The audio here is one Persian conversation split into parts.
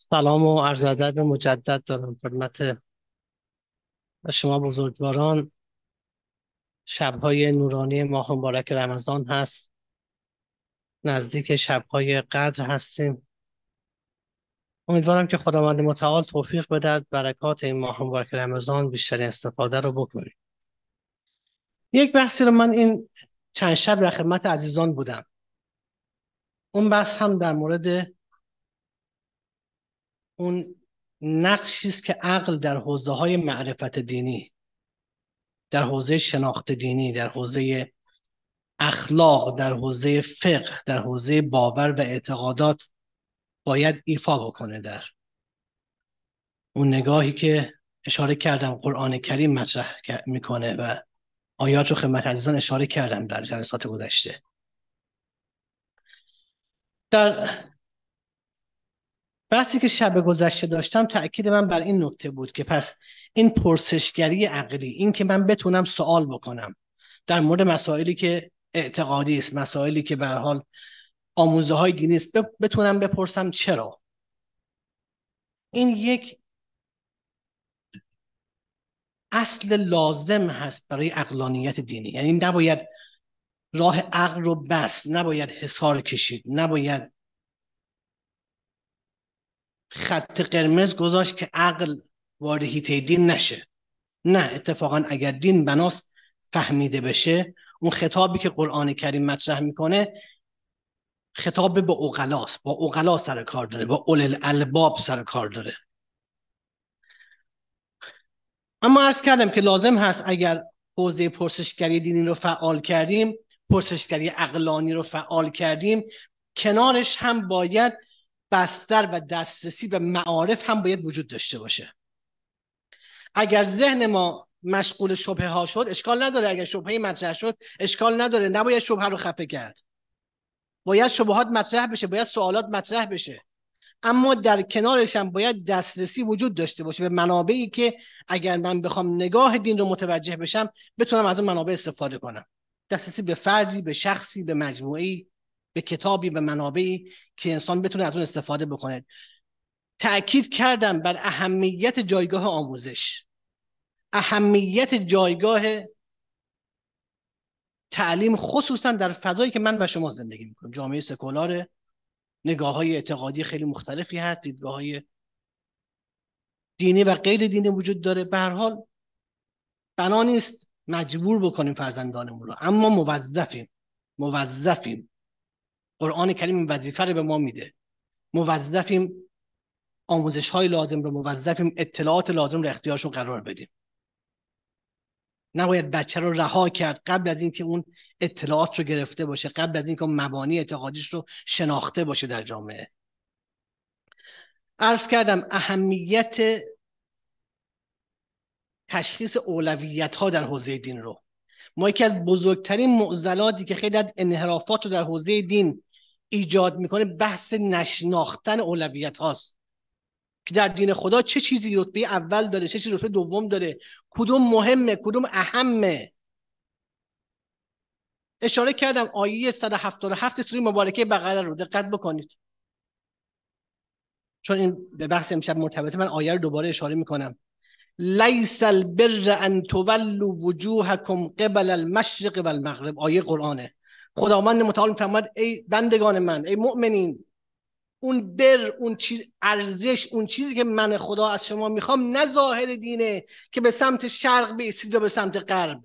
سلام و عرض ادب مجدد دارم خدمت شما بزرگواران شبهای نورانی ماه مبارک رمضان هست نزدیک شبهای قدر هستیم امیدوارم که خداوند متعال توفیق بده از برکات این ماه مبارک رمضان بیشترین استفاده رو بکنیم یک بحثی رو من این چند شب در خدمت عزیزان بودم اون بحث هم در مورد اون نقشی است که عقل در حوزه های معرفت دینی در حوزه شناخت دینی در حوزه اخلاق در حوزه فقه در حوزه باور و اعتقادات باید ایفا بکنه در اون نگاهی که اشاره کردم قرآن کریم مطرح میکنه و آیات رو خدمت عزیزان اشاره کردم در جلسات گذشته در بحثی که شب گذشته داشتم تاکید من بر این نکته بود که پس این پرسشگری عقلی این که من بتونم سوال بکنم در مورد مسائلی که اعتقادی است مسائلی که به حال آموزه های دینی است بتونم بپرسم چرا این یک اصل لازم هست برای اقلانیت دینی یعنی نباید راه عقل رو بس نباید حصار کشید نباید خط قرمز گذاشت که عقل وارد هیته دین نشه نه اتفاقا اگر دین بناست فهمیده بشه اون خطابی که قرآن کریم مطرح میکنه خطاب به اوقلاس با اوغلا سر کار داره با اول الالباب سر کار داره اما عرض کردم که لازم هست اگر حوزه پرسشگری دینی رو فعال کردیم پرسشگری اقلانی رو فعال کردیم کنارش هم باید بستر و دسترسی به معارف هم باید وجود داشته باشه اگر ذهن ما مشغول شبه ها شد اشکال نداره اگر شبهه مطرح شد اشکال نداره نباید شبه رو خفه کرد باید شبهات مطرح بشه باید سوالات مطرح بشه اما در کنارش هم باید دسترسی وجود داشته باشه به منابعی که اگر من بخوام نگاه دین رو متوجه بشم بتونم از اون منابع استفاده کنم دسترسی به فردی به شخصی به مجموعی به کتابی به منابعی که انسان بتونه از اون استفاده بکنه تاکید کردم بر اهمیت جایگاه آموزش اهمیت جایگاه تعلیم خصوصا در فضایی که من و شما زندگی میکنیم جامعه سکولار نگاه های اعتقادی خیلی مختلفی هست دیدگاه های دینی و غیر دینی وجود داره به هر حال بنا نیست مجبور بکنیم فرزندانمون رو اما موظفیم موظفیم قرآن کریم وظیفه رو به ما میده موظفیم آموزش های لازم رو موظفیم اطلاعات لازم رو اختیارشون قرار بدیم نباید بچه رو رها کرد قبل از اینکه اون اطلاعات رو گرفته باشه قبل از اینکه مبانی اعتقادیش رو شناخته باشه در جامعه عرض کردم اهمیت تشخیص اولویت ها در حوزه دین رو ما یکی از بزرگترین معضلاتی که خیلی از انحرافات رو در حوزه دین ایجاد میکنه بحث نشناختن اولویت هاست که در دین خدا چه چیزی رتبه اول داره چه چیزی رتبه دوم داره کدوم مهمه کدوم اهمه اشاره کردم آیه 177 سوره مبارکه بقره رو دقت بکنید چون این به بحث امشب مرتبطه من آیه رو دوباره اشاره میکنم لیس البر ان تولوا وجوهکم قبل المشرق والمغرب آیه قرآنه خداوند متعال فهمد ای بندگان من ای مؤمنین اون بر اون چیز ارزش اون چیزی که من خدا از شما میخوام نه ظاهر دینه که به سمت شرق بیستید یا به سمت غرب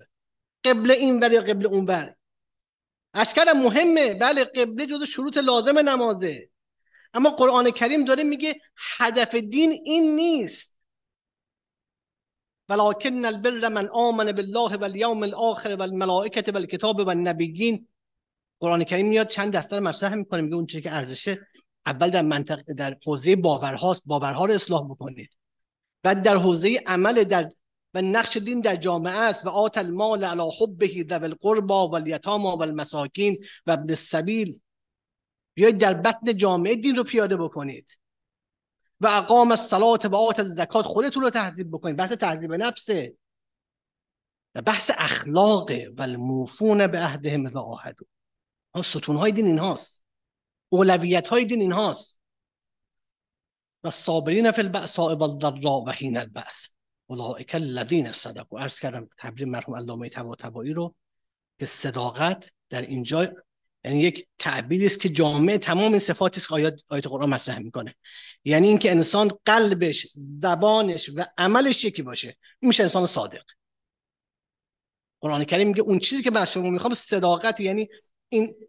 قبل این ور یا قبل اون ور اشکال مهمه بله قبله جز شروط لازم نمازه اما قرآن کریم داره میگه هدف دین این نیست ولکن البر من آمن بالله والیوم الاخر والملائکه والکتاب والنبیین قرآن کریم میاد چند دسته رو مطرح میکنه میگه اون چیزی که ارزشه اول در منطق در حوزه باورهاست باورها رو اصلاح بکنید بعد در حوزه عمل در و نقش دین در جامعه است و آت المال علی حبه و القربا و الیتاما و المساکین و ابن السبیل بیایید در بطن جامعه دین رو پیاده بکنید و اقام سلات و آت زکات خودتون رو تهذیب بکنید بحث تهذیب نفسه و بحث اخلاقه و الموفون به عهدهم اذا های دین این هاست اولویت های دین این هاست و صابرین فی صائب الضراء و حین البأس اولئک الذین صدقوا عرض کردم تبریم مرحوم علامه طباطبایی رو که صداقت در اینجا یعنی یک تعبیری است که جامعه تمام این صفاتی است که آیات آیت قرآن مطرح میکنه یعنی اینکه انسان قلبش زبانش و عملش یکی باشه میشه انسان صادق قرآن کریم میگه اون چیزی که بر شما میخوام صداقت یعنی این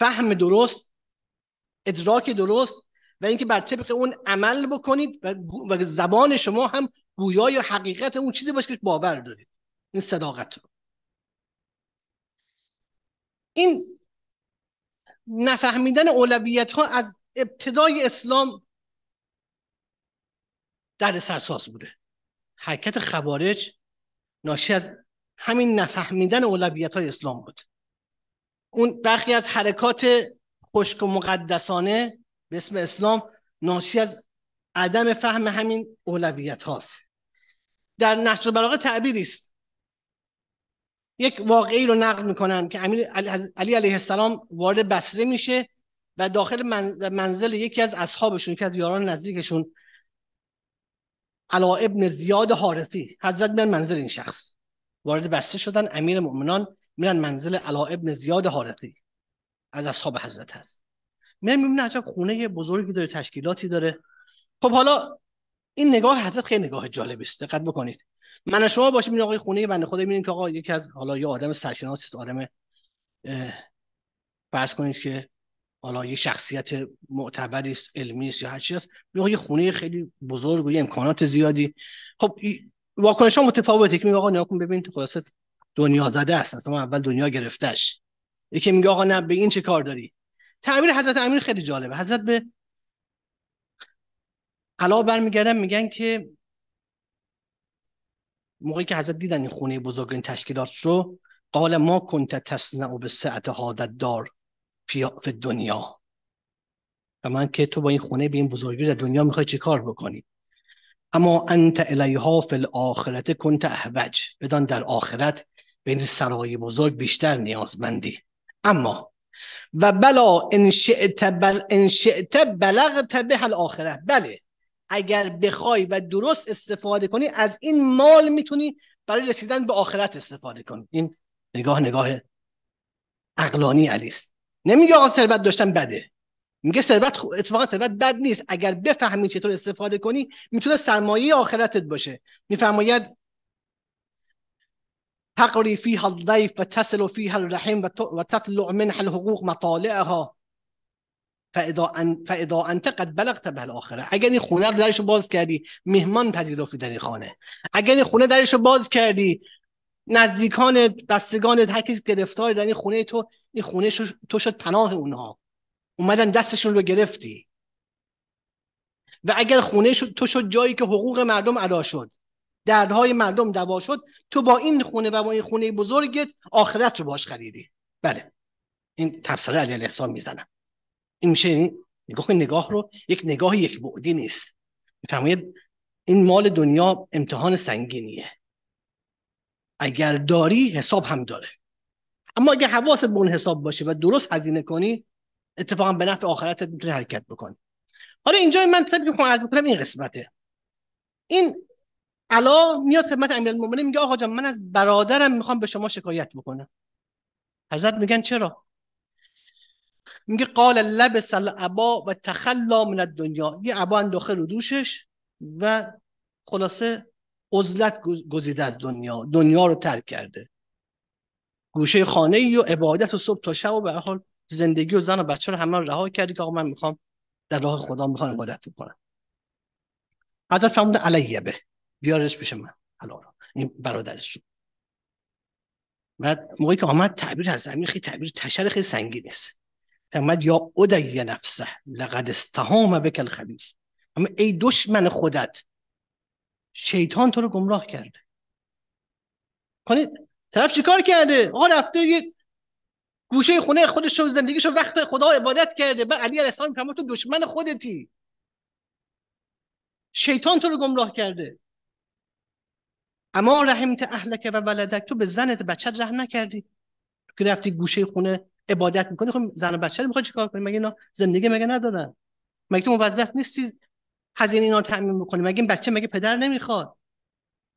فهم درست ادراک درست و اینکه بر طبق اون عمل بکنید و زبان شما هم گویای حقیقت اون چیزی باشه که باور دارید این صداقت رو این نفهمیدن اولویت ها از ابتدای اسلام در سرساز بوده حرکت خوارج ناشی از همین نفهمیدن اولویت های اسلام بود اون برخی از حرکات خشک و مقدسانه به اسم اسلام ناشی از عدم فهم همین اولویت هاست در نهج البلاغه تعبیری است یک واقعی رو نقل میکنن که امیر علی علیه السلام وارد بسره میشه و داخل منزل یکی از اصحابشون که از یاران نزدیکشون علا ابن زیاد حارثی حضرت میان منزل این شخص وارد بسته شدن امیر مؤمنان میرن منزل علا ابن زیاد حارثی از اصحاب حضرت هست میرن میبینن عجب خونه بزرگی داره تشکیلاتی داره خب حالا این نگاه حضرت خیلی نگاه جالبی است دقت بکنید من شما باشیم این آقای خونه بنده خدا میبینیم که آقا یکی از حالا یه آدم سرشناس است آدم فرض کنید که حالا یه شخصیت معتبری است علمی است یا هر چیز است یه خونه خیلی بزرگ و امکانات زیادی خب واکنش ها متفاوته که میگه آقا نیا کن دنیا زده است اصلا اول دنیا گرفتش یکی میگه آقا نه به این چه کار داری تعمیر حضرت امیر خیلی جالبه حضرت به علا برمیگردن میگن که موقعی که حضرت دیدن این خونه بزرگ این تشکیلات رو قال ما کنت تصنع به سعت حادت دار فی دنیا و من که تو با این خونه به این بزرگی در دنیا میخوای چه کار بکنی اما انت الیها فی الاخرت کنت احوج بدان در آخرت بین بزرگ بیشتر نیازمندی اما و بلا انشعت بل انشعت بلغت به آخره بله اگر بخوای و درست استفاده کنی از این مال میتونی برای رسیدن به آخرت استفاده کنی این نگاه نگاه عقلانی علیست نمیگه آقا ثروت داشتن بده میگه ثروت خو... اتفاقا ثروت بد نیست اگر بفهمی چطور استفاده کنی میتونه سرمایه آخرتت باشه میفرماید تغري فيها الضيف وتصل فيها و وتطلع منها الحقوق مطالعها فاذا ان فاذا قد بلغت به الاخره اگر این خونه رو باز کردی مهمان این خانه اگر این خونه درش باز کردی نزدیکان دستگان هر گرفتار در این خونه تو این خونه تو شد پناه اونها اومدن دستشون رو گرفتی و اگر خونه شو، تو شد جایی که حقوق مردم ادا شد دردهای مردم دوا شد تو با این خونه و با این خونه بزرگت آخرت رو باش خریدی بله این تفسیر علی الاحسان میزنم این میشه این نگاه نگاه رو یک نگاه یک بعدی نیست میفهمید این مال دنیا امتحان سنگینیه اگر داری حساب هم داره اما اگه حواست به اون حساب باشه و درست هزینه کنی اتفاقا به نفع آخرتت میتونی حرکت بکنی حالا اینجا من طبق که این قسمته این علا میاد خدمت امیرالمومنین میگه آقا جان من از برادرم میخوام به شما شکایت بکنم حضرت میگن چرا میگه قال لبس الابا و تخلا من الدنیا یه ابا انداخه رو دوشش و خلاصه عزلت گزیده از دنیا دنیا رو ترک کرده گوشه خانه ای و عبادت و صبح تا شب و به حال زندگی و زن و بچه رو همه رها کردی که آقا من میخوام در راه خدا میخوام عبادت کنم حضرت فرمودن علیه به بیارش پیش من این برادرش بعد موقعی که آمد تعبیر از زمین خیلی تعبیر تشر خیلی سنگین است فرمد یا ادی نفسه لقد استهام بک الخبیث اما ای دشمن خودت شیطان تو رو گمراه کرده کنید طرف چیکار کرده آقا رفته یه گوشه خونه خودش رو زندگیش رو وقت خدا عبادت کرده بعد علی علیه السلام تو دشمن خودتی شیطان تو رو گمراه کرده اما رحمت اهلک و ولدک تو به زنت بچه رحم نکردی که رفتی گوشه خونه عبادت میکنی خب زن و بچه میخواد چیکار کنی مگه اینا زندگی مگه ندارن مگه تو موظف نیستی هزینه اینا رو تامین بکنی مگه این بچه مگه پدر نمیخواد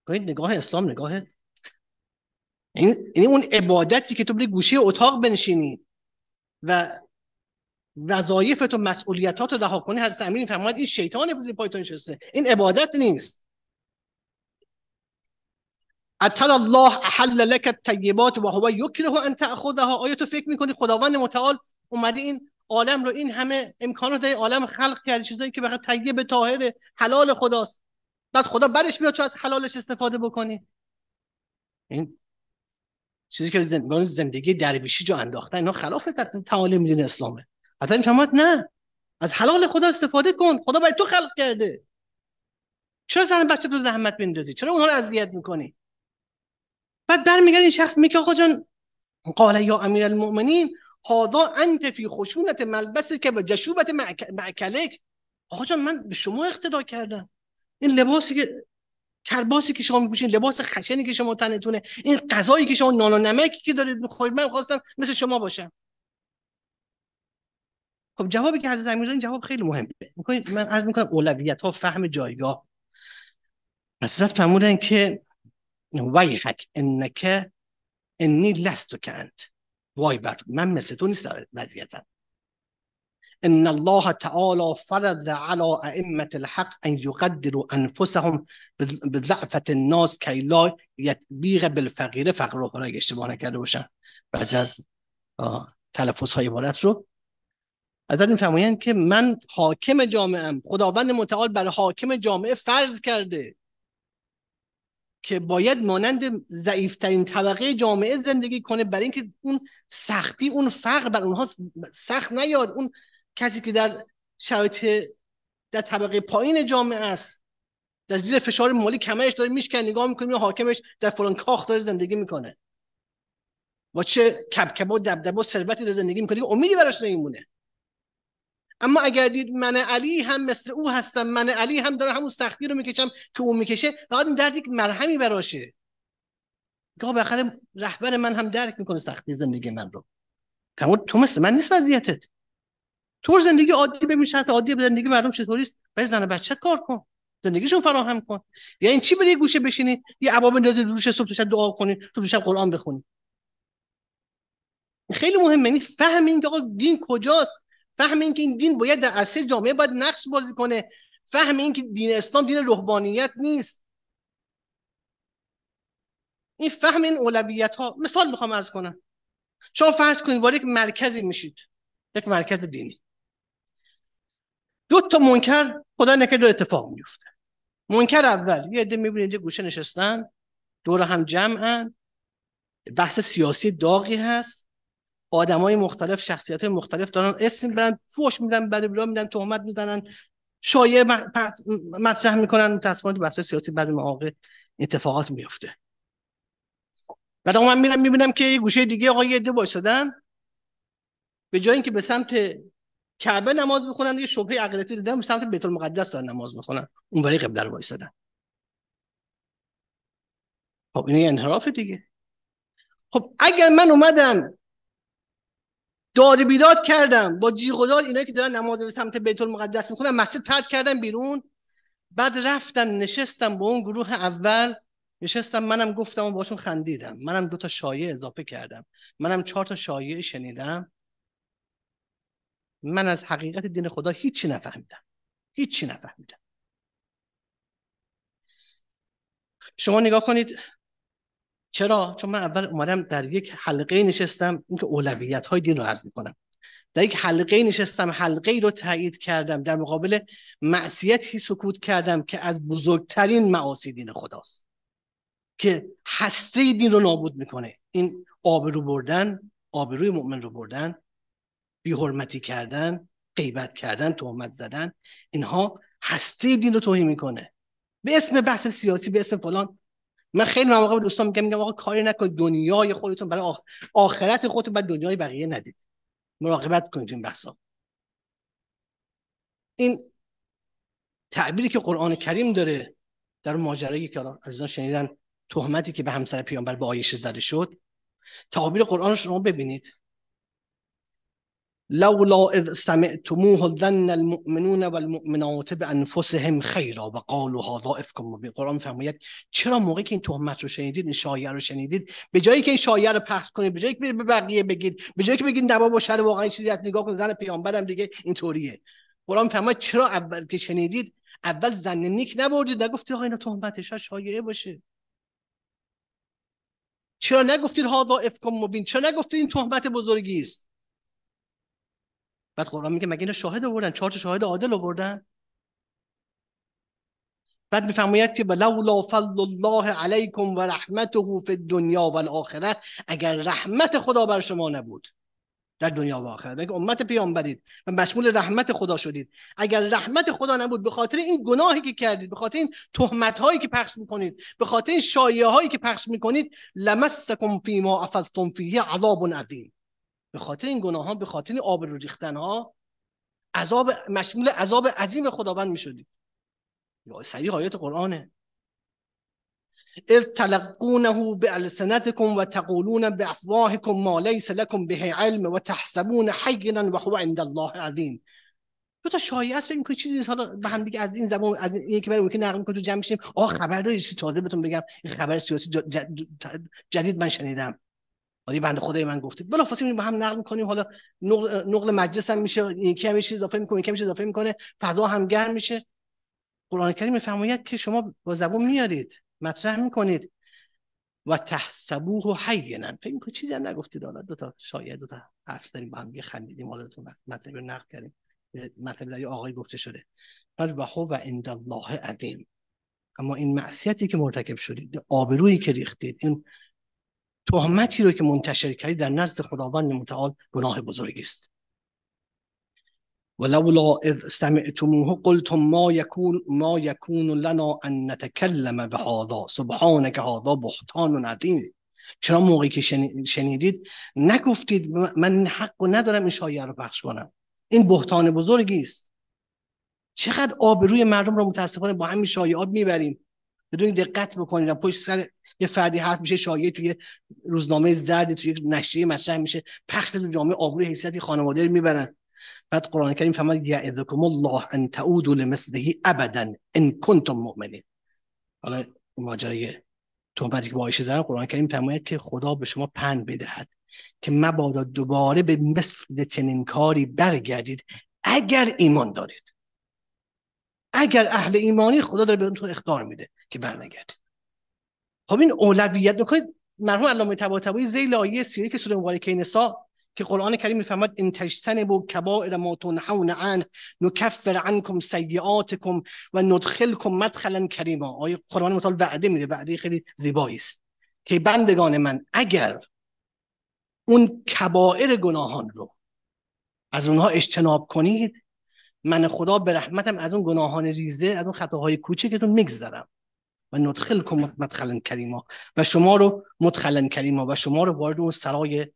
کنید نگاه اسلام نگاه این یعنی اون عبادتی که تو بری گوشه اتاق بنشینی و وظایف تو مسئولیتات رو رها کنی حضرت امین فرمود این شیطان زیر پای تو این عبادت نیست اتر الله احل لک الطیبات و هو یکره ان تاخذها آیا تو فکر میکنی خداوند متعال اومده این عالم رو این همه امکانات در عالم خلق کرد چیزایی که فقط طیب طاهر حلال خداست بعد خدا برش میاد تو از حلالش استفاده بکنی این چیزی که زندگی زندگی درویشی جا انداختن اینا خلاف تعالیم دین اسلامه حتی این نه از حلال خدا استفاده کن خدا برای تو خلق کرده چرا زن بچه تو زحمت میندازی چرا اونها رو اذیت میکنی بعد برمیگرد این شخص میگه آقا جان قال یا امیر المؤمنین هادا انت فی خشونت ملبسی که به جشوبت معکلک آقا جان من به شما اقتدا کردم این لباسی که کرباسی که شما میپوشین لباس خشنی که شما تنتونه این غذایی که شما نان و نمکی که دارید میخورید من خواستم مثل شما باشم خب جوابی که حضرت امیر جواب خیلی مهمه من عرض میکنم اولویت ها فهم جایگاه حضرت فرمودن که ویحک انکه انی لست کند وای بر من مثل تو نیست وضعیتم ان الله تعالى فرض على ائمه الحق ان يقدروا انفسهم بضعفه الناس كي لا یتبیغ بالفقیر فقر رو اشتباه نکرده باشن از تلفظ های عبارت رو از این فرمایند که من حاکم جامعه خداوند متعال بر حاکم جامعه فرض کرده که باید مانند ضعیفترین طبقه جامعه زندگی کنه برای اینکه اون سختی اون فقر بر اونها سخت نیاد اون کسی که در شرایط در طبقه پایین جامعه است در زیر فشار مالی کمرش داره میشکن نگاه میکنه حاکمش در فلان کاخ داره زندگی میکنه با چه کبکبا و دبدبا ثروتی داره زندگی میکنه امیدی براش نمیمونه اما اگر دید من علی هم مثل او هستم من علی هم داره همون سختی رو میکشم که او میکشه بعد این درد یک مرهمی براشه آقا بالاخره رهبر من هم درک میکنه سختی زندگی من رو اما تو مثل من نیست وضعیتت تو زندگی عادی ببین شرط عادی به زندگی مردم چطوری است برای زن بچه کار کن زندگیشون فراهم کن این چی بری گوشه بشینی یه عبا بندازی روش صبح تو دعا کنی تو شب قرآن بخونی خیلی مهمه یعنی این که آقا دین کجاست فهم اینکه این دین باید در اصل جامعه باید نقش بازی کنه فهم اینکه دین اسلام دین روحانیت نیست این فهم این اولویت ها مثال میخوام ارز کنم شما فرض کنید وارد یک مرکزی میشید یک مرکز دینی دو تا منکر خدا دو اتفاق میفته منکر اول یه عده میبینید اینجا گوشه نشستن دور هم جمعن بحث سیاسی داغی هست آدمای مختلف شخصیت های مختلف دارن اسم برن فوش میدن بعد بلا میدن تهمت میزنن شایعه مطرح میکنن تصمیمات بحث سیاسی بعد معاقه اتفاقات میفته بعد من میرم میبینم که یه گوشه دیگه آقا یه عده به جای اینکه به سمت کعبه نماز بخونن یه شبهه عقیدتی دیدن به سمت بیت مقدس دارن نماز بخونن اون برای قبله رو وایسادن خب این یه انحراف دیگه خب اگر من اومدم داد بیداد کردم با جیغ و داد اینایی که دارن نماز به سمت بیت المقدس میکنن مسجد پرت کردم بیرون بعد رفتم نشستم با اون گروه اول نشستم منم گفتم و باشون خندیدم منم دو تا شایعه اضافه کردم منم چهار تا شایعه شنیدم من از حقیقت دین خدا هیچی نفهمیدم هیچی نفهمیدم شما نگاه کنید چرا چون من اول اومدم در یک حلقه نشستم اینکه اولویت های دین رو عرض میکنم در یک حلقه نشستم حلقه ای رو تایید کردم در مقابل معصیتی سکوت کردم که از بزرگترین معاصی دین خداست که هسته دین رو نابود میکنه این آبرو بردن آبروی مؤمن رو بردن بی کردن غیبت کردن تهمت زدن اینها هسته دین رو توهین میکنه به اسم بحث سیاسی به اسم فلان من خیلی مواقع به دوستان میگم میگم آقا کاری نکنید دنیای خودتون برای آخرت خودتون بعد دنیای بقیه ندید مراقبت کنید این بحثا این تعبیری که قرآن کریم داره در ماجرایی که عزیزان شنیدن تهمتی که به همسر پیامبر به آیشه زده شد تعبیر قرآن رو شما ببینید لولا اذ سمعتموه ظن المؤمنون و بانفسهم به وقالوا خیرا و قالوا هذا افکم مبین قرآن فرماید چرا موقعی که این تهمت رو شنیدید این شایعه رو شنیدید به جایی که این شایعه رو پخش کنید به جایی که به بقیه بگید به جایی که بگید دبا باشه واقعا چیزی از نگاه کن زن پیامبرم دیگه اینطوریه قرآن فرماید چرا اول که شنیدید اول زن نیک نبردید نگفتید آقا اینا تهمتش شایعه باشه چرا نگفتید هذا افکم مبین چرا نگفتید این تهمت بزرگی است بعد قرآن میگه مگه اینا شاهد آوردن چهار شاهد عادل آوردن بعد میفرماید که ولولا فضل الله علیکم و رحمته فی الدنیا و الاخره اگر رحمت خدا بر شما نبود در دنیا و آخرت اگر امت پیامبرید و مسئول رحمت خدا شدید اگر رحمت خدا نبود به خاطر این گناهی که کردید به خاطر این تهمت هایی که پخش میکنید به خاطر این شایعه هایی که پخش میکنید لمسکم فیما افضتم فیه عذاب عظیم به خاطر این گناهان به خاطر این آب ریختن ها عذاب مشمول عذاب عظیم خداوند میشدید یا آیات قرآنه اذ تلقونه بالسنتكم وتقولون بافواهكم ما ليس لكم به علم وتحسبون حینا وهو عند الله عظیم دو تا شایعه است فکر می‌کنی چیزی حالا به هم دیگه از این زبان از این یکی برای که نقل می‌کنه تو جمع می‌شیم آخ خبر داری چیزی تازه بهتون بگم این خبر سیاسی جدید من شنیدم آره بند خدای من گفته بلافاصله با هم نقل میکنیم حالا نقل, نقل مجلس هم میشه یکی هم چیز اضافه میکنه یکی هم اضافه میکنه فضا هم گرم میشه قرآن کریم میفرماید که شما با زبون میارید مطرح میکنید و تحسبوه حینا فکر میکنید چیزی هم نگفتید حالا دو تا شاید دو تا حرف داریم با هم یه خندیدیم حالا تو مطلب نقل کردیم مطلب در آقای گفته شده بل و هو عند الله عظیم اما این معصیتی که مرتکب شدید آبرویی که ریختید این تهمتی رو که منتشر کردی در نزد خداوند متعال گناه بزرگی است ولولا اذ سمعتموه قلتم ما یکون ما یکون لنا ان نتکلم به سبحانک هذا بهتان عظیم چرا موقعی که شنیدید نگفتید من حق ندارم این شایعه رو پخش کنم این بهتان بزرگی است چقدر آبروی مردم رو متاسفانه با همین شایعات میبریم بدون دقت بکنید پشت سر یه فردی حرف میشه شایعه توی روزنامه زرد توی نشریه مطرح میشه پخش تو جامعه آبروی حیثیتی خانواده رو میبرن بعد قرآن کریم فرمود اذکم الله ان تعودوا لمثله ابدا ان کنتم مؤمنین حالا ماجرای تهمتی که بایش زرد قرآن کریم فرماید که خدا به شما پند بدهد که مبادا دوباره به مثل چنین کاری برگردید اگر ایمان دارید اگر اهل ایمانی خدا داره بهتون اختار میده که برنگردید خب این اولویت بکنید مرحوم علامه طباطبایی ذیل آیه سیری که سوره مبارکه نساء که قرآن کریم میفهمد ان تجتنبوا کبائر ما تنحون عنه نکفر عنکم سیئاتکم و ندخلکم مدخلا کریما آیه قرآن مطال وعده میده وعده خیلی زیبایی است که بندگان من اگر اون کبائر گناهان رو از اونها اجتناب کنید من خدا به رحمتم از اون گناهان ریزه از اون خطاهای کوچکتون میگذرم و ندخلکم مدخلا کریما و شما رو مدخلا کریما و شما رو وارد اون سرای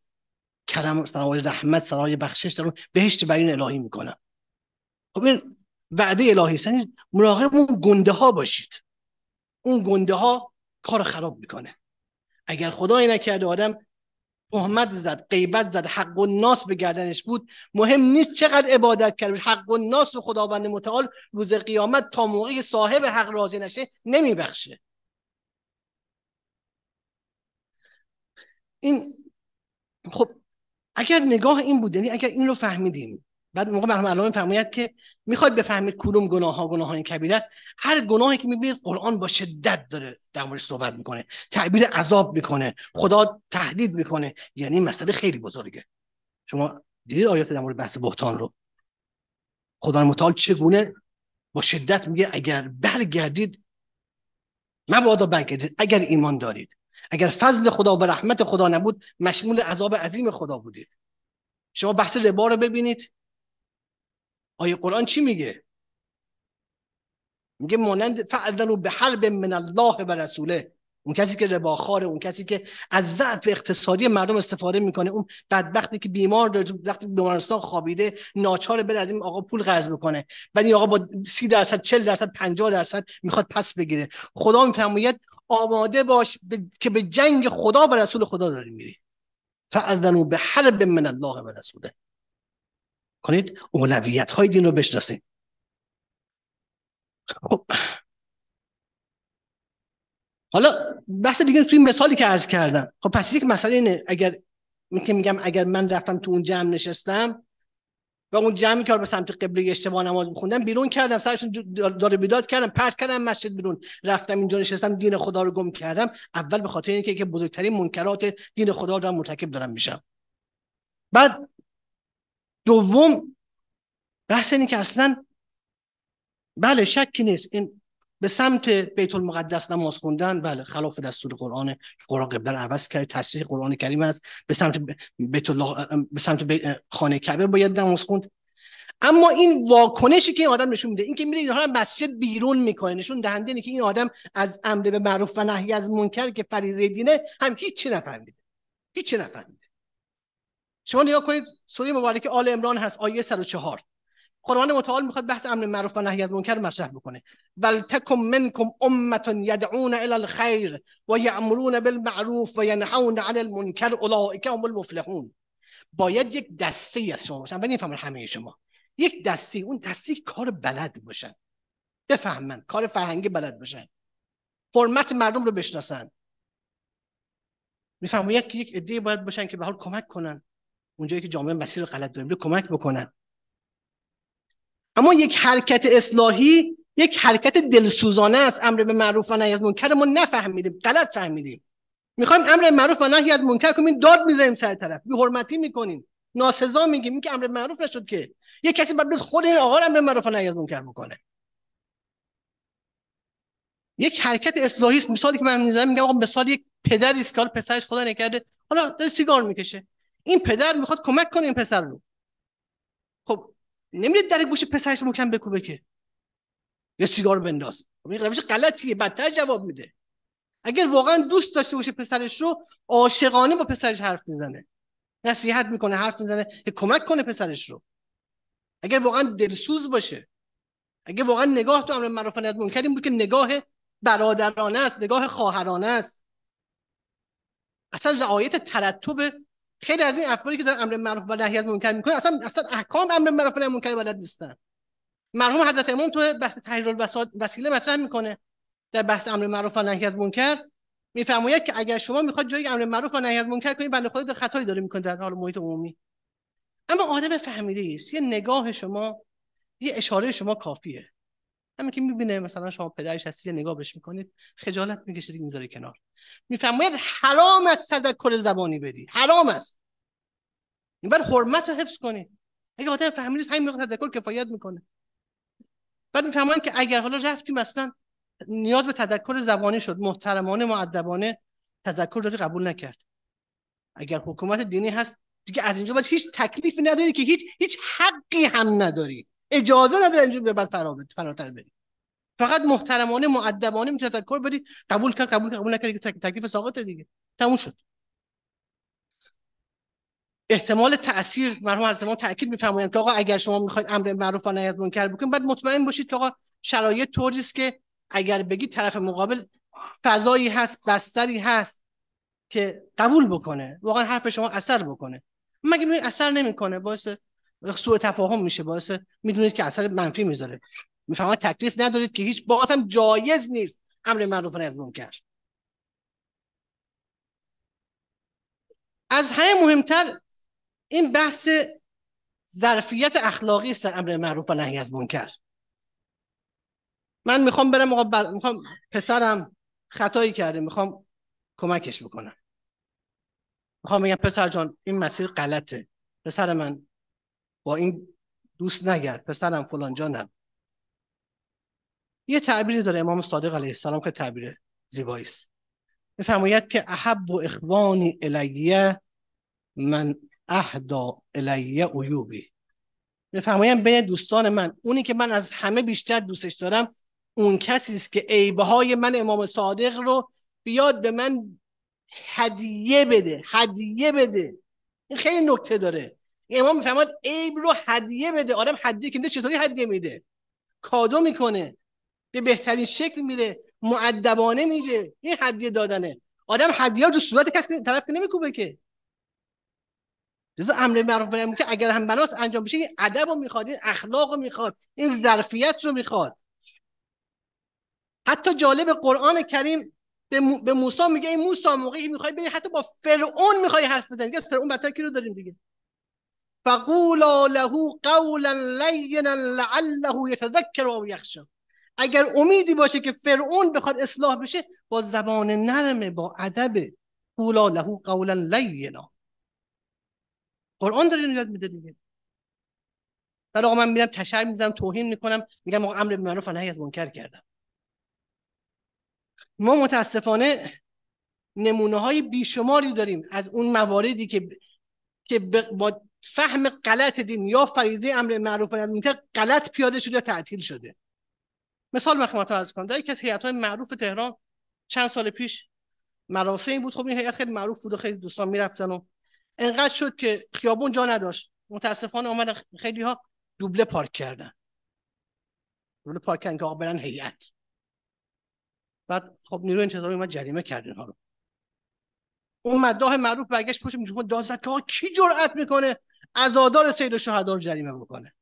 کرم سرای رحمت سرای بخشش در بهشت این الهی میکنم خب این وعده الهی است یعنی مراقب اون گنده ها باشید اون گنده ها کار خراب میکنه اگر خدای نکرده آدم تهمت زد غیبت زد حق و ناس به گردنش بود مهم نیست چقدر عبادت کرد حق و ناس و خداوند متعال روز قیامت تا موقعی صاحب حق راضی نشه نمیبخشه این خب اگر نگاه این بود یعنی اگر این رو فهمیدیم بعد موقع مرحوم علامه فرماید که میخواد بفهمید کدوم گناه ها گناه های کبیره است هر گناهی که میبینید قرآن با شدت داره در موردش صحبت میکنه تعبیر عذاب میکنه خدا تهدید میکنه یعنی مسئله خیلی بزرگه شما دیدید آیات در مورد بحث بهتان رو خدا متعال چگونه با شدت میگه اگر برگردید مبادا برگردید اگر ایمان دارید اگر فضل خدا و رحمت خدا نبود مشمول عذاب عظیم خدا بودید شما بحث ربا رو ببینید آیه قرآن چی میگه میگه مانند فعلا به حرب من الله و رسوله اون کسی که رباخاره اون کسی که از ضعف اقتصادی مردم استفاده میکنه اون بدبختی که بیمار داره وقتی بیمارستان خوابیده ناچار بره از این آقا پول قرض بکنه ولی آقا با 30 درصد 40 درصد 50 درصد میخواد پس بگیره خدا میفرماید آماده باش که به جنگ خدا و رسول خدا داری میری فاذنوا به حرب من الله و رسوله کنید اولویت های دین رو بشناسید خب. حالا بحث دیگه توی مثالی که عرض کردم خب پس یک مسئله اینه اگر که میگم اگر من رفتم تو اون جمع نشستم و اون جمعی که به سمت قبله اشتباه نماز میخوندم بیرون کردم سرشون داره بیداد کردم پرت کردم مسجد بیرون رفتم اینجا نشستم دین خدا رو گم کردم اول به خاطر اینکه که بزرگترین منکرات دین خدا رو دارم مرتکب دارم میشم بعد دوم بحث اینه که اصلا بله شکی نیست این به سمت بیت المقدس نماز خوندن بله خلاف دستور قرآن قرآن قبل عوض کرد تصریح قرآن کریم است به سمت بیت الله به سمت خانه کعبه باید نماز خوند اما این واکنشی که این آدم نشون میده این که میره حالا مسجد بیرون میکنه نشون دهنده اینه که این آدم از امر به معروف و نهی از منکر که فریضه دینه هم هیچ چی نفهمیده هیچ چی نفهمیده شما نگاه کنید سوره مبارک آل عمران هست آیه 104 قرآن متعال میخواد بحث امر معروف و نهی از منکر مطرح بکنه ول تکم منکم امه یدعون الی الخیر و یامرون بالمعروف و ینهون عن المنکر اولئک هم المفلحون باید یک دسته از شما باشن ببینید همه شما یک دسته اون دسته کار بلد باشن بفهمن کار فرهنگی بلد باشن حرمت مردم رو بشناسن میفهمون یک یک عده باید باشن که به حال کمک کنن اونجایی که جامعه مسیر غلط داریم میره کمک بکنن اما یک حرکت اصلاحی یک حرکت دلسوزانه است امر به معروف و نهی از منکر ما نفهمیدیم غلط فهمیدیم میخوایم امر معروف و نهی از منکر کنیم داد میزنیم سر طرف بی حرمتی میکنیم ناسزا میگیم اینکه که امر معروف نشد که یک کسی بعد خود این آقا امر معروف و نهی از منکر بکنه یک حرکت اصلاحی است مثالی که من میزنم میگم آقا مثال یک پدری است که پسرش خدا نکرده حالا سیگار میکشه این پدر میخواد کمک کنه این پسر رو خب نمیره در گوش پسرش محکم بکوبه که یه سیگار بنداز خب، این روش غلطیه بدتر جواب میده اگر واقعا دوست داشته باشه پسرش رو عاشقانه با پسرش حرف میزنه نصیحت میکنه حرف میزنه که کمک کنه پسرش رو اگر واقعا دلسوز باشه اگر واقعا نگاه تو امر معروف از منکر بود که نگاه برادرانه است نگاه خواهرانه است اصلا رعایت ترتب خیلی از این افرادی که در امر معروف و نهی از منکر میکنن اصلا اصلا احکام امر معروف و نهی منکر بلد نیستن مرحوم حضرت امام تو بحث تحریر وسیله مطرح میکنه در بحث امر معروف و نهی از منکر میفرماید که اگر شما میخواد جایی امر معروف و نهی از منکر کنید بنده خدا خطایی داره میکنه در حال محیط عمومی اما آدم فهمیده است یه نگاه شما یه اشاره شما کافیه همین که میبینه مثلا شما پدرش هستی نگاه بهش میکنید خجالت میکشید میذاری کنار میفرماید حرام است تذکر زبانی بدی حرام است این بعد حرمت رو حفظ کنید اگه آدم فهمی نیست همین تذکر کفایت میکنه بعد میفرماید که اگر حالا رفتیم اصلا نیاز به تذکر زبانی شد محترمانه معدبانه تذکر داری قبول نکرد اگر حکومت دینی هست دیگه از اینجا باید هیچ تکلیفی نداری که هیچ هیچ حقی هم نداری اجازه نداره اینجور به بعد فراتر بری فقط محترمانه معدبانه میشه تذکر بدی قبول کرد قبول کرد قبول نکرد تکلیف ساقطه دیگه تموم شد احتمال تاثیر مرحوم زمان تاکید میفرمایند که آقا اگر شما میخواید امر معروف و نهی از بکنید بعد مطمئن باشید که آقا شرایط طوری است که اگر بگی طرف مقابل فضایی هست بستری هست که قبول بکنه واقعا حرف شما اثر بکنه مگه ببین اثر نمیکنه باعث سوء تفاهم میشه باعث میدونید که اثر منفی میذاره میفهمید تکلیف ندارید که هیچ بازم جایز نیست امر معروف از منکر از همه مهمتر این بحث ظرفیت اخلاقی است امر معروف و نهی از منکر من میخوام برم میخوام پسرم خطایی کرده میخوام کمکش بکنم میخوام بگم پسر جان این مسیر غلطه پسر من با این دوست نگرد پسرم فلان جانم یه تعبیری داره امام صادق علیه السلام که تعبیر زیبایی است میفرماید که احب و اخوانی الیه من اهدا الیه عیوبی میفرمایم بین دوستان من اونی که من از همه بیشتر دوستش دارم اون کسی است که عیبه های من امام صادق رو بیاد به من هدیه بده هدیه بده این خیلی نکته داره امام میفرماد عیب رو هدیه بده آدم هدیه که میده چطوری هدیه میده کادو میکنه به بهترین شکل میده معدبانه میده این هدیه دادنه آدم هدیه تو صورت کسی طرف که نمیکوبه که رضا امر معروف که اگر هم بناس انجام بشه این ادب رو میخواد این اخلاق رو میخواد این ظرفیت رو میخواد حتی جالب قرآن کریم به, به موسی میگه این موسی موقعی میخوای بری حتی با فرعون میخوای حرف بزنی که فرعون بدتر کی رو داریم دیگه فقولا له قولا لینا لعله یتذکر او یخشا اگر امیدی باشه که فرعون بخواد اصلاح بشه با زبان نرمه با ادب قولا له قولا لینا قرآن داره یاد میده دیگه بعد آقا من میرم تشر میزنم توهین میکنم میگم آقا امر به معروف از منکر کردم ما متاسفانه نمونه های بیشماری داریم از اون مواردی که که با فهم غلط دین یا فریضه امر معروف و نهی غلط پیاده شده یا تعطیل شده مثال من خدمتتون عرض کنم یکی از هیئت‌های معروف تهران چند سال پیش مراسمی بود خب این هیئت خیلی معروف بود و خیلی دوستان میرفتن و انقدر شد که خیابون جا نداشت متاسفانه اومدن خیلی ها دوبله پارک کردن دوبله پارک کردن که آقا برن بعد خب نیرو انتظامی اومد جریمه کرد اینها رو اون مداح معروف برگشت پشت میکروفون خب داد زد که کی جرأت میکنه ازادار سید و رو جریمه بکنه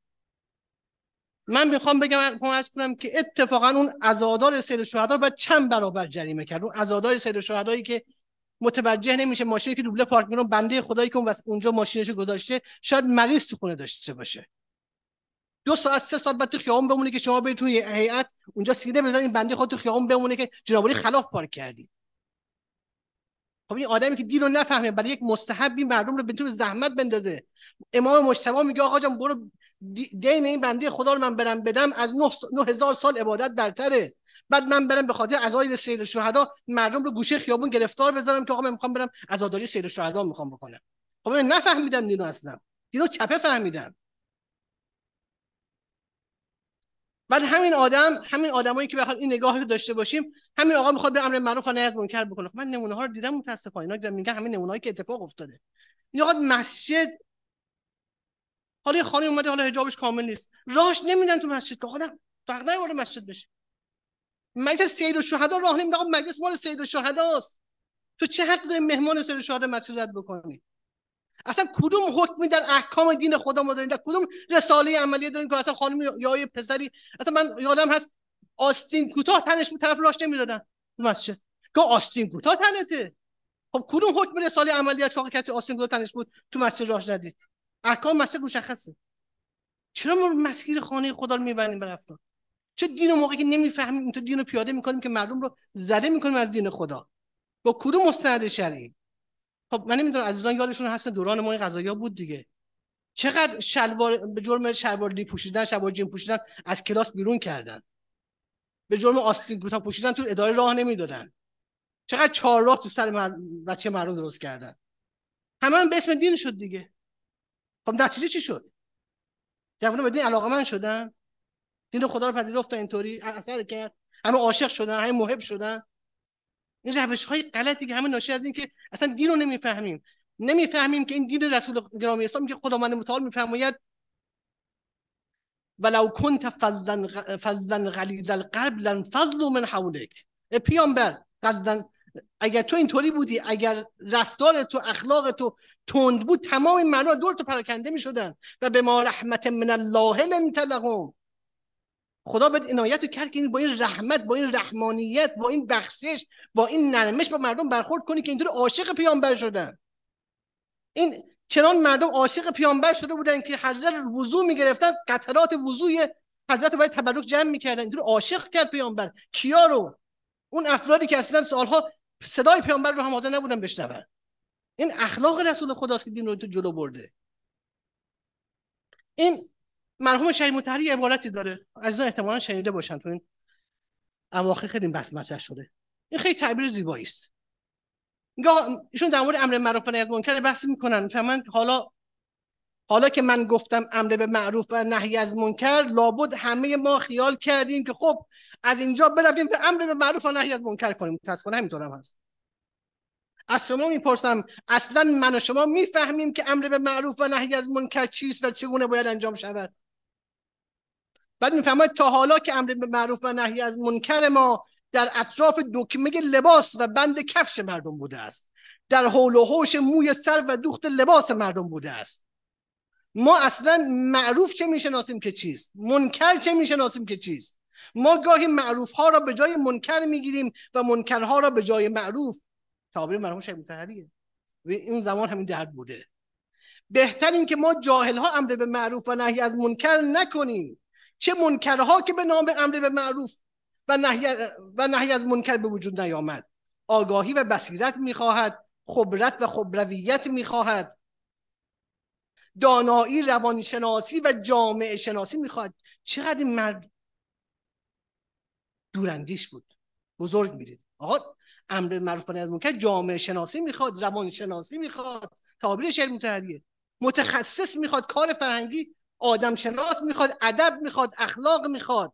من میخوام بگم از کنم که اتفاقا اون ازادار سید و رو باید چند برابر جریمه کرد اون ازادار سید و شهدایی که متوجه نمیشه ماشینی که دوبله پارک میکنه بنده خدایی که اون اونجا ماشینش گذاشته شاید مریض تو خونه داشته باشه دو ساعت سه ساعت بعد تو خیابون بمونه که شما برید توی هیئت اونجا سیده بزنید بنده خود تو خیابون بمونه که جنابوری خلاف پارک کردید خب این آدمی که دین رو نفهمه برای یک مستحبی مردم رو به تو زحمت بندازه امام مجتبی میگه آقا جان برو دین این بنده خدا رو من برم بدم از 9000 سال عبادت برتره بعد من برم به خاطر عزای سید الشهدا مردم رو گوشه خیابون گرفتار بذارم که آقا من میخوام برم عزاداری سید الشهدا میخوام بکنم خب من نفهمیدم دینو اصلا رو چپه فهمیدم بعد همین آدم همین آدمایی که بخواد این نگاه رو داشته باشیم همین آقا میخواد به امر معروف و نهی از منکر بکنه خب من نمونه ها رو دیدم متاسفانه اینا دارم میگن همین نمونه که اتفاق افتاده این آقا مسجد حالا یه خانم اومده حالا حجابش کامل نیست راهش نمیدن تو مسجد که آقا حق وارد مسجد بشه مجلس سید الشهدا راه نمیده مجلس مال سید الشهداست تو چه حق داری مهمان سید الشهدا مسجد رد بکنی اصلا کدوم حکمی در احکام دین خدا ما داریم در کدوم رساله عملی داریم که اصلا خانم یا یه پسری اصلا من یادم هست آستین کوتاه تنش بود طرف راش نمیدادن تو مسجد که آستین کوتاه تنته خب کدوم حکم رساله عملی است که کسی آستین کوتاه تنش بود تو مسجد راش ندید احکام مسجد مشخصه چرا ما مسیر خانه خدا رو میبندیم به چه دین و موقعی که نمیفهمیم تو دین رو پیاده میکنیم که مردم رو زده میکنیم از دین خدا با کدوم مستند شرعی خب من نمیدونم عزیزان یادشون هست دوران ما این قضایا بود دیگه چقدر شلوار به جرم شلوار دی پوشیدن شلوار جین پوشیدن از کلاس بیرون کردن به جرم آستین کوتاه پوشیدن تو اداره راه نمیدادن چقدر چهار راه تو سر مر... بچه مردم درست کردن همه هم به اسم دین شد دیگه خب نتیجه چی شد جوان به دین علاقه من شدن دین خدا رو پذیرفت اینطوری اثر کرد همه عاشق شدن همه محب شدن این روش های غلطی که همه ناشی از این که اصلا دین رو نمیفهمیم نمیفهمیم که این دین رسول گرامی اسلام که خداوند متعال میفرماید ولو کنت فلن فلن غلیظ القلب فضل من حولک پیامبر اگر تو اینطوری بودی اگر رفتار تو اخلاق تو تند بود تمام این مردم دور تو پراکنده میشدن و به ما رحمت من الله لنت خدا بهت عنایت کرد که این با این رحمت با این رحمانیت با این بخشش با این نرمش با مردم برخورد کنی که اینطور عاشق پیامبر شدن این چنان مردم عاشق پیامبر شده بودن که حضرت وضو میگرفتن قطرات وضو حضرت برای تبرک جمع میکردن اینطور عاشق کرد پیامبر کیا رو اون افرادی که اصلا سالها صدای پیامبر رو هم حاضر نبودن بشنون این اخلاق رسول خداست که دین رو جلو برده این مرحوم شهید مطهری عبارتی داره عزیزان احتمالا شنیده باشن تو این اواخر خیلی بس مطرح شده این خیلی تعبیر زیبایی است ایشون در مورد امر معروف و نهی از منکر بحث میکنن فهمن حالا حالا که من گفتم امر به معروف و نهی از منکر لابد همه ما خیال کردیم که خب از اینجا برویم به امر به معروف و نهی از منکر کنیم متاسفانه همینطور هم هست از شما میپرسم اصلا من و شما میفهمیم که امر به معروف و نهی از منکر چیست و چگونه باید انجام شود بعد میفرماید تا حالا که امر به معروف و نهی از منکر ما در اطراف دکمه لباس و بند کفش مردم بوده است در حول و موی سر و دوخت لباس مردم بوده است ما اصلا معروف چه میشناسیم که چیست منکر چه میشناسیم که چیست ما گاهی معروف ها را به جای منکر میگیریم و منکرها را به جای معروف تعبیر مرحوم شیخ مطهریه این زمان همین درد بوده بهتر این که ما جاهل ها امر به معروف و نهی از منکر نکنیم چه منکرها که به نام امر به معروف و نهی, و نهی از منکر به وجود نیامد آگاهی و بصیرت میخواهد خبرت و خبرویت میخواهد دانایی روانشناسی و جامعه شناسی میخواهد چقدر این مرد دوراندیش بود بزرگ میرید آقا امر معروف از منکر جامعه شناسی میخواد روانشناسی شناسی میخواد تعابیر شعر متخصص میخواد کار فرهنگی آدم شناس میخواد ادب میخواد اخلاق میخواد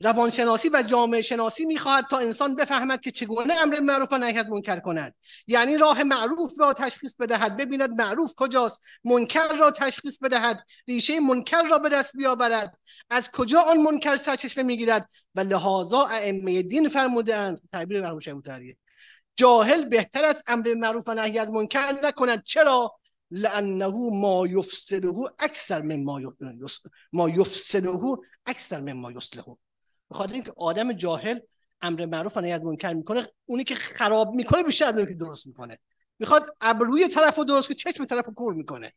روانشناسی و جامعه شناسی میخواهد تا انسان بفهمد که چگونه امر معروف و نهی از منکر کند یعنی راه معروف را تشخیص بدهد ببیند معروف کجاست منکر را تشخیص بدهد ریشه منکر را به دست بیاورد از کجا آن منکر سرچشمه میگیرد و لحاظا ائمه دین فرمودند تعبیر مرحوم شیخ جاهل بهتر است امر معروف و نهی از منکر نکند چرا لانه ما یفسده اکثر من ما یفسده اکثر من ما به اینکه آدم جاهل امر معروف و نهی میکنه اونی که خراب میکنه بیشتر از که درست میکنه میخواد ابروی طرف درست که چشم طرف رو کور میکنه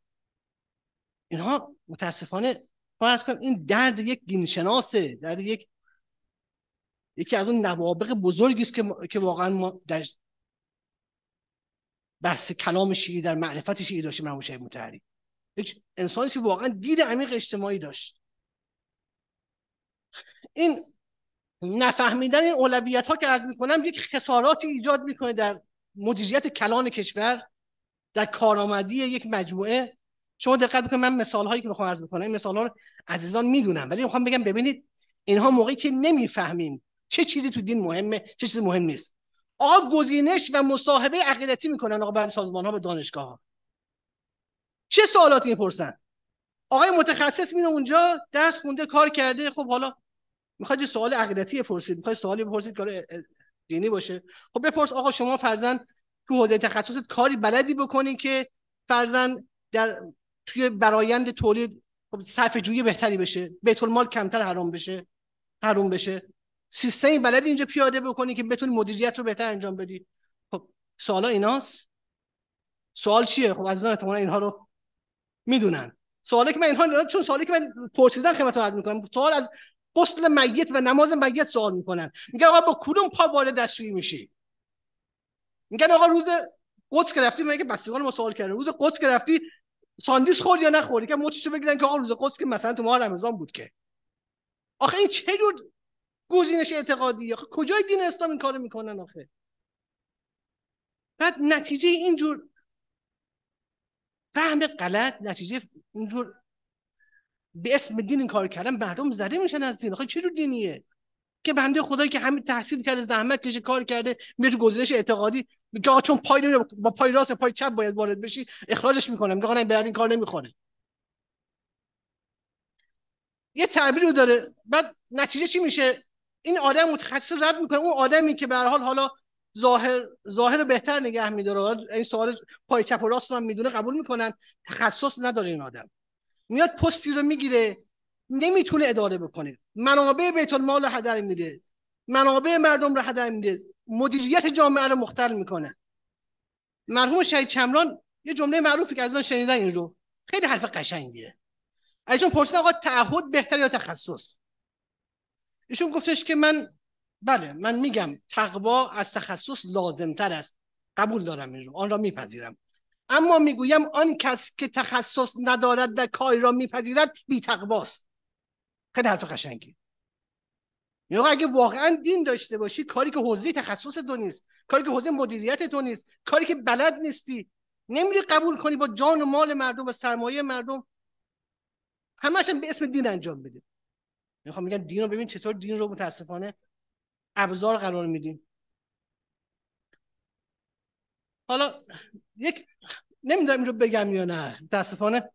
اینها متاسفانه فرض کنم این درد یک دینشناسه درد یک یکی از اون نوابق بزرگی است که, که واقعا ما بحث کلام شیعی در معرفت شیعی داشته محمود شهید متحری یک انسانی که واقعا دید عمیق اجتماعی داشت این نفهمیدن این اولویت ها که عرض میکنم یک خساراتی ایجاد میکنه در مدیریت کلان کشور در کارآمدی یک مجموعه شما دقت بکنید من مثال هایی که میخوام عرض بکنم این مثال ها رو عزیزان میدونم ولی میخوام بگم ببینید اینها موقعی که نمیفهمیم چه چیزی تو دین مهمه چه چیزی مهم نیست آقا گزینش و مصاحبه عقیدتی میکنن آقا بعد سازمان ها به دانشگاه ها چه سوالاتی میپرسن آقای متخصص میره اونجا درس خونده کار کرده خب حالا میخواد یه سوال عقیدتی پرسید میخواد سوالی بپرسید که دینی باشه خب بپرس آقا شما فرزن تو حوزه تخصصت کاری بلدی بکنی که فرزن در توی برایند تولید خب صرف جویی بهتری بشه بیت المال کمتر حرام بشه حرام بشه سیستمی بلدی اینجا پیاده بکنی که بتونی مدیریت رو بهتر انجام بدی خب سوالا ایناست سوال چیه خب از احتمالاً اینها رو میدونن سوالی که من اینها چون سوالی که من پرسیدن خدمتتون عرض میکنم سوال از قسل میت و نماز میت سوال میکنن میگن آقا با کدوم پا وارد دستشویی میشی میگن آقا روز قدس گرفتی رفتی میگه بستگان ما سوال کردن روز قدس گرفتی رفتی ساندیس خورد یا نخوردی که مچشو بگیرن که آقا روز قدس که مثلا تو ماه رمضان بود که آخه این چه جور گزینش اعتقادی آخه کجای دین اسلام این کارو میکنن آخه بعد نتیجه اینجور فهم غلط نتیجه اینجور به اسم دین این کار کردن مردم زده میشن از دین آخه چه جور دینیه که بنده خدایی که همین تحصیل کرده زحمت کشه کار کرده میره تو گزینش اعتقادی میگه چون پای نمیره با پای راست پای چپ باید وارد بشی اخراجش میکنم میگه آقا این کار نمیخوره یه تعبیر رو داره بعد نتیجه چی میشه این آدم متخصص رد میکنه اون آدمی که به حال حالا ظاهر ظاهر بهتر نگه میداره این سوال پای چپ و راست من میدونه قبول میکنن تخصص نداره این آدم میاد پستی رو میگیره نمیتونه اداره بکنه منابع بیت المال رو هدر میده منابع مردم رو هدر میده مدیریت جامعه رو مختل میکنه مرحوم شهید چمران یه جمله معروفی که از اون شنیدن این رو خیلی حرف قشنگیه ازشون پرسیدن آقا تعهد بهتر یا تخصص ایشون گفتش که من بله من میگم تقوا از تخصص لازمتر است قبول دارم این رو آن را میپذیرم اما میگویم آن کس که تخصص ندارد و کاری را میپذیرد بی تقواست خیلی حرف قشنگی یا اگه واقعا دین داشته باشی کاری که حوزه تخصص تو نیست کاری که حوزه مدیریت تو نیست کاری که بلد نیستی نمیری قبول کنی با جان و مال مردم و سرمایه مردم همش به اسم دین انجام بده میخوام میگم دین رو ببین چطور دین رو متاسفانه ابزار قرار میدیم حالا یک نمیدونم این رو بگم یا نه متاسفانه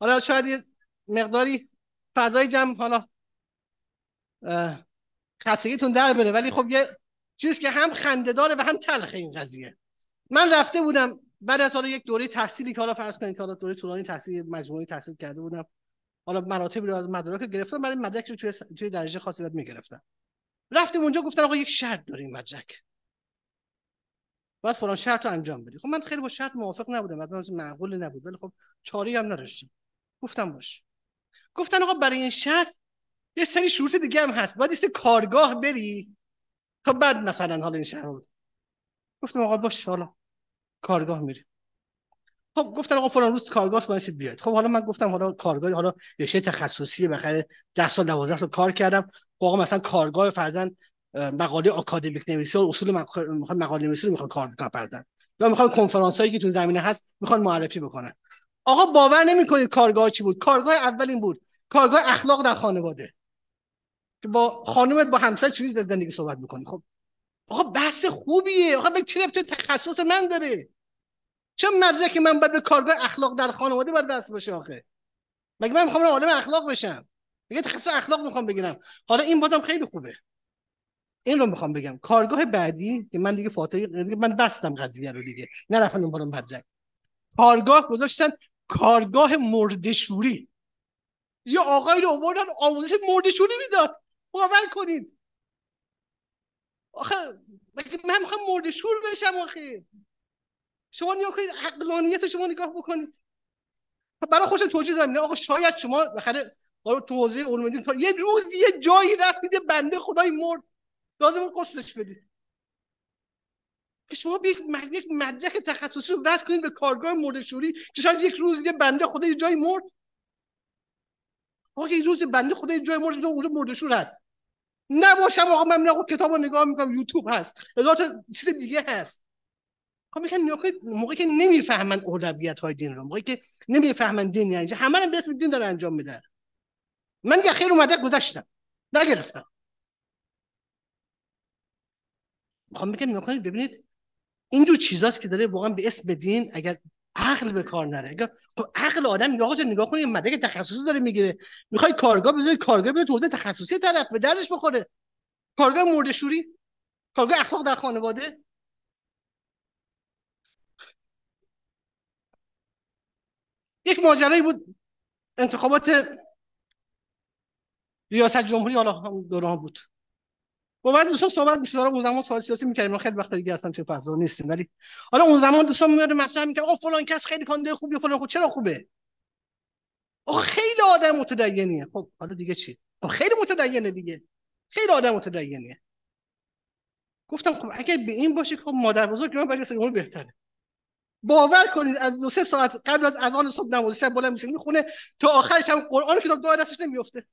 حالا شاید یه مقداری فضای جمع حالا خستگیتون در بره ولی خب یه چیز که هم خنده داره و هم تلخه این قضیه من رفته بودم بعد از حالا یک دوره تحصیلی که حالا فرض کنید که حالا دوره طولانی تحصیل مجموعه تحصیل کرده بودم حالا مراتب رو از مدارک گرفتن بعد مدرک رو توی, توی درجه خاصی بعد میگرفتن رفتیم اونجا گفتن آقا یک شرط داریم این مدرک بعد فلان شرط رو انجام بدی خب من خیلی با شرط موافق نبودم بعد معقول نبود ولی خب چاری هم نداشتیم گفتم باش گفتن آقا برای این شرط یه سری شروط دیگه هم هست باید یه کارگاه بری تا بعد مثلا حالا این شهر بود گفتم آقا باش حالا کارگاه میری خب گفتن آقا فلان روز کارگاه است بیاد خب حالا من گفتم حالا کارگاه حالا رشته تخصصی بخره 10 سال 12 سال کار کردم خب آقا مثلا کارگاه فرزن مقاله آکادمیک نویسی و اصول میخواد مقاله نویسی رو میخوان کار بپردن یا میخوان کنفرانس هایی که تو زمینه هست میخوان معرفی بکنن آقا باور نمیکنید کارگاه چی بود کارگاه اولین بود کارگاه اخلاق در خانواده که با خانومت با همسر در زندگی صحبت میکنی خب آقا بحث خوبیه آقا به چه تخصص من داره چه مدرکی که من باید به کارگاه اخلاق در خانواده باید دست باشه آخه مگه من میخوام عالم اخلاق بشم میگه تخصص اخلاق میخوام بگیرم حالا این بازم خیلی خوبه این رو میخوام بگم کارگاه بعدی که من دیگه فاتحه من بستم قضیه رو دیگه نرفتن اون بارم کارگاه گذاشتن کارگاه مردشوری یه آقای رو آوردن آموزش مردشوری میداد باور کنید آخه من میخوام مردشور بشم آخه شما نیا کنید عقلانیت شما نگاه بکنید خب برای خوش توجیه دارم آقا شاید شما بخره آره توضیح علوم دین یه روز یه جایی رفتید یه بنده خدای مرد لازم قصدش بدید شما یک یک مدرک تخصصی رو بس کنید به کارگاه مردشوری که شاید یک روز یه بنده خدای جایی مرد آقا یه روز بنده خدای جای مرد اونجا مردشور هست نباشم آقا من آقا کتاب رو نگاه میکنم یوتیوب هست هزار چیز دیگه هست خب میگن موقعی که نمیفهمن اولویت های دین رو موقعی که نمیفهمن دین یعنی همه رو به اسم دین دارن انجام میدن من یه خیر اومده گذاشتم نگرفتم میخوام بگم نگاه ببینید ببینید اینجور چیزاست که داره واقعا به اسم دین اگر عقل به کار نره اگر خب عقل آدم یا آقا نگاه کنید مدرک تخصصی داره میگیره میخوای کارگاه بذاری کارگاه به توده تخصصی طرف به درش بخوره کارگاه مرده شوری کارگاه اخلاق در خانواده یک ماجرایی بود انتخابات ریاست جمهوری حالا هم دوران بود با بعضی دوستان صحبت میشه دارم اون زمان سوال سیاسی میکردیم خیلی وقت دیگه اصلا توی فضا نیستیم ولی حالا اون زمان دوستان میاد مطرح میکرد آقا فلان کس خیلی کاندیدای خوبی فلان خوب چرا خوبه آقا خیلی آدم متدینیه خب حالا دیگه چی خیلی متدینه دیگه خیلی آدم متدینیه گفتم خب اگه به این باشه خب مادر بزرگ من برای بهتره باور کنید از دو سه ساعت قبل از اذان صبح شب بلند میشه میخونه تا آخرش هم قرآن کتاب دو دستش نمیفته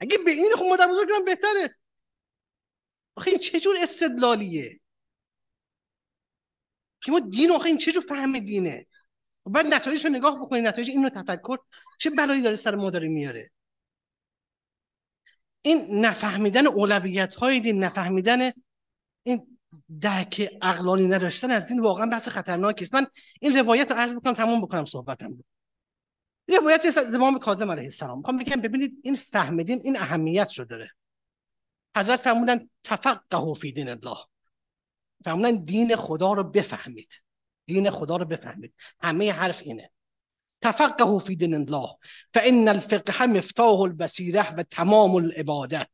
اگه به این خود مادر بزرگ بهتره آخه این چه جور استدلالیه که ما دین آخه این چه جور فهم دینه بعد نتایجش رو نگاه بکنید نتایج اینو تفکر چه بلایی داره سر ما میاره این نفهمیدن اولویت های دین نفهمیدن این درک اقلانی نداشتن از این واقعا بحث خطرناکی است من این روایت رو عرض بکنم تموم بکنم صحبتم رو روایت زمام کاظم علیه السلام میخوام ببینید این فهم دین این اهمیت رو داره حضرت فرمودن تفقه فی دین الله فرمودن دین خدا رو بفهمید دین خدا رو بفهمید همه حرف اینه تفقه فی دین الله فان الفقه مفتاح البصیره و تمام العباده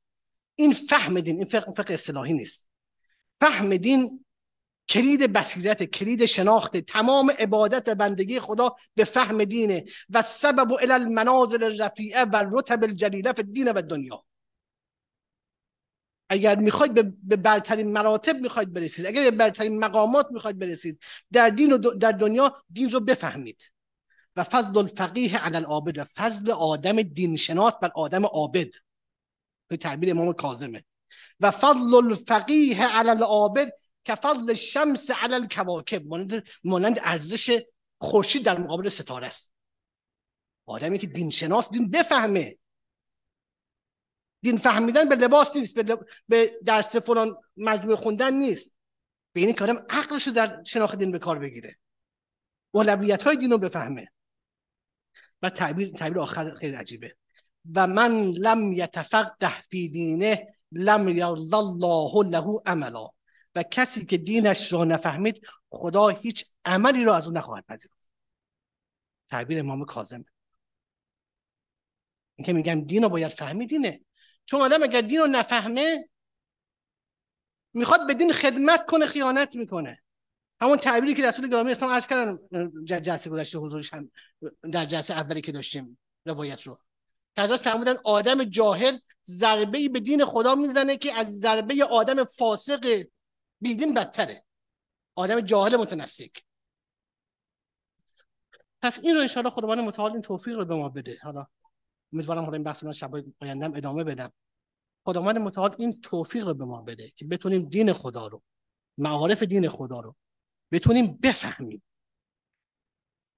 این فهم دین این فقه فقه نیست فهم دین کلید بصیرت کلید شناخت تمام عبادت بندگی خدا به فهم دینه و سبب و المنازل رفیعه و رتب الجلیله فی دین و دنیا اگر میخواید به برترین مراتب میخواید برسید اگر به برترین مقامات میخواید برسید در دین و در دنیا دین رو بفهمید و فضل الفقیه علی العابد و فضل آدم دینشناس بر آدم عابد به تعبیر امام کاظمه و فضل الفقیه علی العابد که فضل شمس علی الکواکب مانند ارزش خورشید در مقابل ستاره است آدمی که دین شناس دین بفهمه دین فهمیدن به لباس نیست به, لب... درس فلان مجموعه خوندن نیست به این کارم عقلش رو در شناخت دین به کار بگیره اولویت های دین رو بفهمه و تعبیر, تعبیر آخر خیلی عجیبه و من لم یتفقه فی دینه لم یرض الله له عملا و کسی که دینش را نفهمید خدا هیچ عملی را از او نخواهد پذیرفت تعبیر امام این اینکه میگم دین رو باید فهمید دینه چون آدم اگر دین رو نفهمه میخواد به دین خدمت کنه خیانت میکنه همون تعبیری که رسول گرامی اسلام عرض کردن جلسه گذشته حضورش هم در جلسه اولی که داشتیم روایت رو کساش فرمودن آدم جاهل ضربه ای به دین خدا میزنه که از ضربه آدم فاسق بیدین بدتره آدم جاهل متنسک پس این رو انشاءالله خداوند متعال این توفیق رو به ما بده حالا امیدوارم حالا این بحث من شبای ادامه بدم خداوند متعال این توفیق رو به ما بده که بتونیم دین خدا رو معارف دین خدا رو بتونیم بفهمیم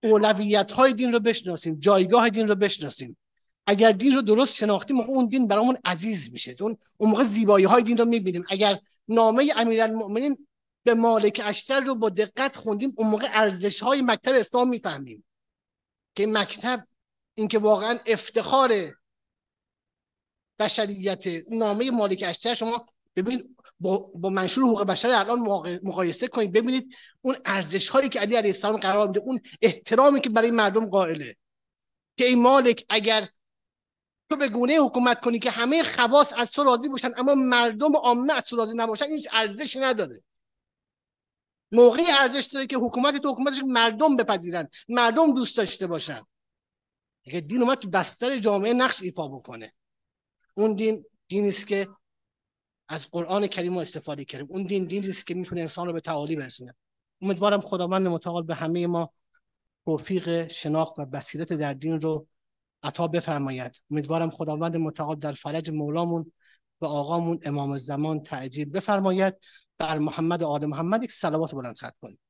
اولویت های دین رو بشناسیم جایگاه دین رو بشناسیم اگر دین رو درست شناختیم اون دین برامون عزیز میشه اون اون موقع زیبایی های دین رو میبینیم اگر نامه امیرالمومنین به مالک اشتر رو با دقت خوندیم اون موقع ارزش های مکتب اسلام میفهمیم که مکتب اینکه واقعا افتخار بشریت نامه مالک اشتر شما ببین با, با منشور حقوق بشر الان مقایسه کنید ببینید اون ارزش هایی که علی علیه السلام قرار میده اون احترامی که برای مردم قائله که این مالک اگر تو به گونه حکومت کنی که همه خواص از تو راضی باشن اما مردم عامه از تو راضی نباشن هیچ ارزشی نداره موقعی ارزش داره که حکومت تو حکومتش مردم بپذیرن مردم دوست داشته باشن اگه دین اومد تو بستر جامعه نقش ایفا بکنه اون دین دینی است که از قرآن کریم استفاده کردیم اون دین دینی است که میتونه انسان رو به تعالی برسونه امیدوارم خداوند متعال به همه ما توفیق شناخت و بصیرت در دین رو عطا بفرماید امیدوارم خداوند متعال در فرج مولامون و آقامون امام زمان تعجیل بفرماید بر محمد و آل محمد یک صلوات بلند خط کنید